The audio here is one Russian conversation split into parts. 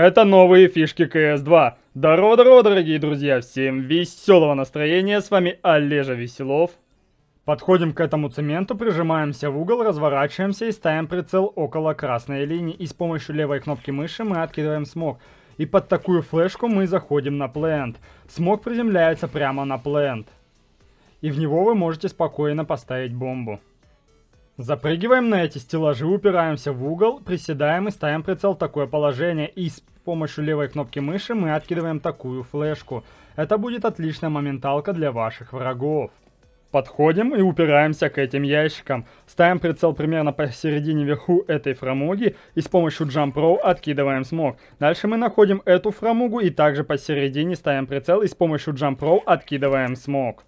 Это новые фишки CS2. Здорово-здорово, дорогие друзья, всем веселого настроения, с вами Олежа Веселов. Подходим к этому цементу, прижимаемся в угол, разворачиваемся и ставим прицел около красной линии. И с помощью левой кнопки мыши мы откидываем смог. И под такую флешку мы заходим на плент. Смог приземляется прямо на плент. И в него вы можете спокойно поставить бомбу. Запрыгиваем на эти стеллажи, упираемся в угол, приседаем и ставим прицел в такое положение. И с помощью левой кнопки мыши мы откидываем такую флешку. Это будет отличная моменталка для ваших врагов. Подходим и упираемся к этим ящикам. Ставим прицел примерно посередине верху этой фрамуги и с помощью Jump Row откидываем смог. Дальше мы находим эту фрамугу и также посередине ставим прицел и с помощью Jump Row откидываем смог.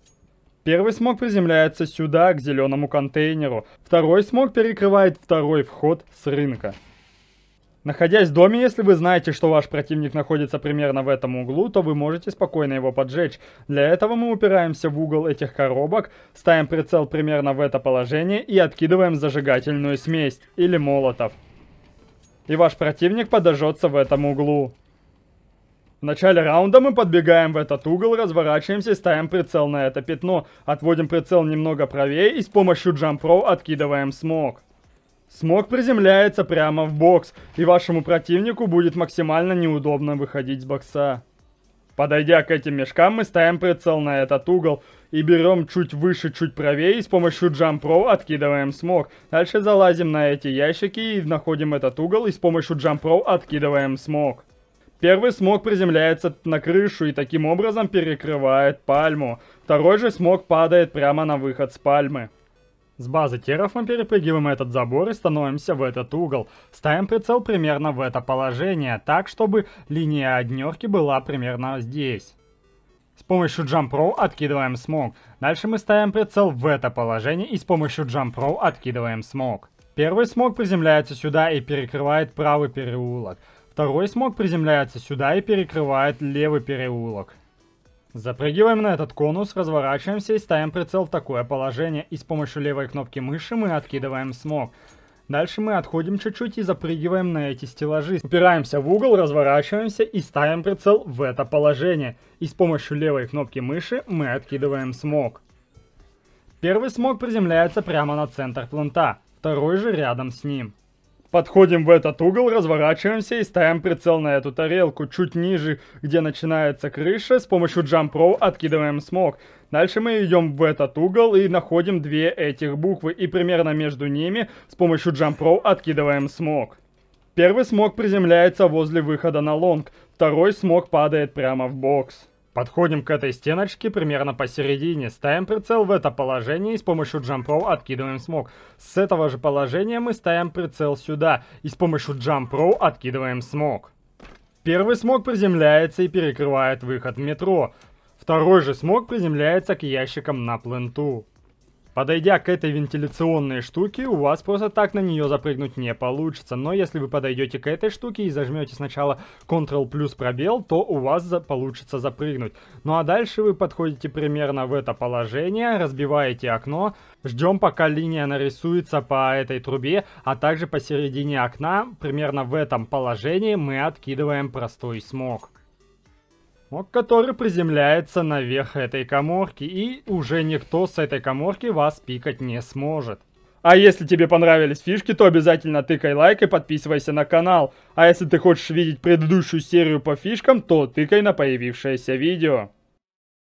Первый смог приземляется сюда, к зеленому контейнеру. Второй смог перекрывает второй вход с рынка. Находясь в доме, если вы знаете, что ваш противник находится примерно в этом углу, то вы можете спокойно его поджечь. Для этого мы упираемся в угол этих коробок, ставим прицел примерно в это положение и откидываем зажигательную смесь или молотов. И ваш противник подожжется в этом углу. В начале раунда мы подбегаем в этот угол, разворачиваемся и ставим прицел на это пятно. Отводим прицел немного правее и с помощью Jump Pro откидываем смог. Смог приземляется прямо в бокс, и вашему противнику будет максимально неудобно выходить с бокса. Подойдя к этим мешкам, мы ставим прицел на этот угол и берем чуть выше, чуть правее и с помощью Jump Pro откидываем смог. Дальше залазим на эти ящики и находим этот угол и с помощью Jump Pro откидываем смог. Первый смог приземляется на крышу и таким образом перекрывает пальму. Второй же смог падает прямо на выход с пальмы. С базы теров мы перепрыгиваем этот забор и становимся в этот угол. Ставим прицел примерно в это положение, так чтобы линия однерки была примерно здесь. С помощью Jump Pro откидываем смог. Дальше мы ставим прицел в это положение и с помощью Jump Pro откидываем смог. Первый смог приземляется сюда и перекрывает правый переулок. Второй смог приземляется сюда и перекрывает левый переулок. Запрыгиваем на этот конус, разворачиваемся и ставим прицел в такое положение. И с помощью левой кнопки мыши мы откидываем смог. Дальше мы отходим чуть-чуть и запрыгиваем на эти стеллажи. Упираемся в угол, разворачиваемся и ставим прицел в это положение. И с помощью левой кнопки мыши мы откидываем смог. Первый смог приземляется прямо на центр плента, второй же рядом с ним. Подходим в этот угол, разворачиваемся и ставим прицел на эту тарелку. Чуть ниже, где начинается крыша, с помощью Jump Pro откидываем смог. Дальше мы идем в этот угол и находим две этих буквы. И примерно между ними с помощью Jump Pro откидываем смог. Первый смог приземляется возле выхода на лонг, второй смог падает прямо в бокс. Подходим к этой стеночке примерно посередине, ставим прицел в это положение и с помощью Jump откидываем смог. С этого же положения мы ставим прицел сюда и с помощью Jump откидываем смог. Первый смог приземляется и перекрывает выход в метро. Второй же смог приземляется к ящикам на пленту. Подойдя к этой вентиляционной штуке, у вас просто так на нее запрыгнуть не получится. Но если вы подойдете к этой штуке и зажмете сначала Ctrl плюс пробел, то у вас за получится запрыгнуть. Ну а дальше вы подходите примерно в это положение, разбиваете окно, ждем пока линия нарисуется по этой трубе, а также посередине окна, примерно в этом положении мы откидываем простой смог который приземляется наверх этой коморки, и уже никто с этой коморки вас пикать не сможет. А если тебе понравились фишки, то обязательно тыкай лайк и подписывайся на канал. А если ты хочешь видеть предыдущую серию по фишкам, то тыкай на появившееся видео.